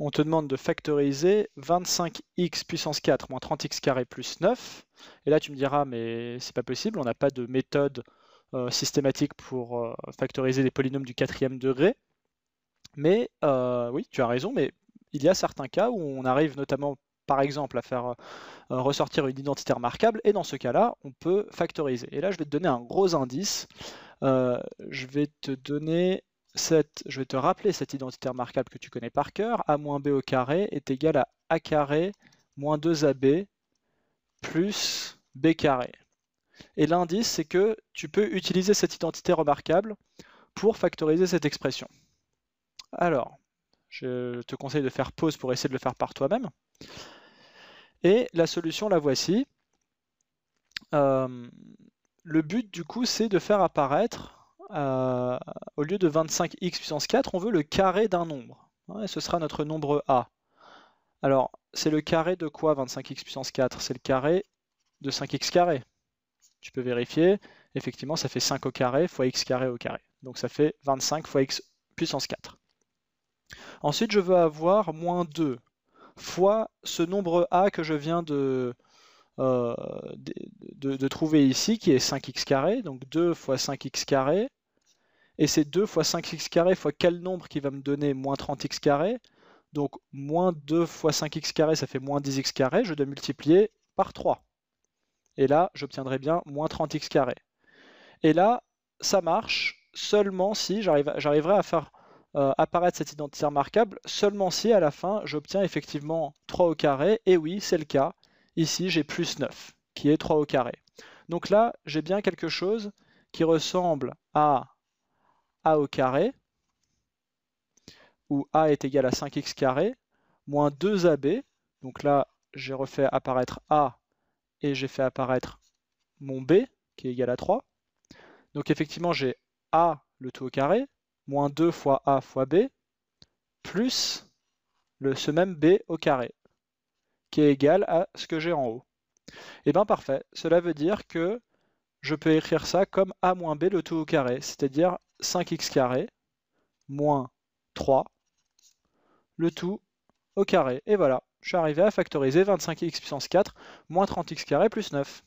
on te demande de factoriser 25x puissance 4 moins 30x carré plus 9. Et là, tu me diras, mais c'est pas possible, on n'a pas de méthode euh, systématique pour euh, factoriser les polynômes du quatrième degré. Mais euh, oui, tu as raison, mais il y a certains cas où on arrive notamment par exemple à faire ressortir une identité remarquable, et dans ce cas-là, on peut factoriser. Et là, je vais te donner un gros indice. je vais te donner je vais te rappeler cette identité remarquable que tu connais par cœur, a moins b au carré est égal à a carré moins 2ab plus b carré. Et l'indice, c'est que tu peux utiliser cette identité remarquable pour factoriser cette expression. Alors, je te conseille de faire pause pour essayer de le faire par toi-même. Et la solution, la voici. Euh, le but, du coup, c'est de faire apparaître euh, au lieu de 25x puissance 4, on veut le carré d'un nombre. et ce sera notre nombre A. Alors, c'est le carré de quoi 25x puissance 4 C'est le carré de 5x carré. Tu peux vérifier. Effectivement, ça fait 5 au carré fois x carré au carré. Donc ça fait 25 fois x puissance 4. Ensuite, je veux avoir moins 2 fois ce nombre a que je viens de, euh, de trouver ici, qui est 5x carré. Donc 2 fois 5x carré et c'est 2 fois 5x fois quel nombre qui va me donner moins 30x Donc moins 2 fois 5x ça fait moins 10x Je dois multiplier par 3. Et là, j'obtiendrai bien moins 30x Et là, ça marche seulement si j'arriverai à faire euh, apparaître cette identité remarquable, seulement si à la fin, j'obtiens effectivement 3 au Et oui, c'est le cas. Ici, j'ai plus 9, qui est 3 au Donc là, j'ai bien quelque chose qui ressemble à a au carré, où a est égal à 5x carré, moins 2ab. Donc là, j'ai refait apparaître a et j'ai fait apparaître mon b, qui est égal à 3. Donc effectivement, j'ai a, le tout au carré, moins 2 fois a fois b, plus le, ce même b au carré, qui est égal à ce que j'ai en haut. Et eh bien parfait, cela veut dire que je peux écrire ça comme a moins b le tout au carré, c'est-à-dire 5x carré moins 3, le tout au carré. Et voilà, je suis arrivé à factoriser 25x puissance 4 moins 30x carré plus 9.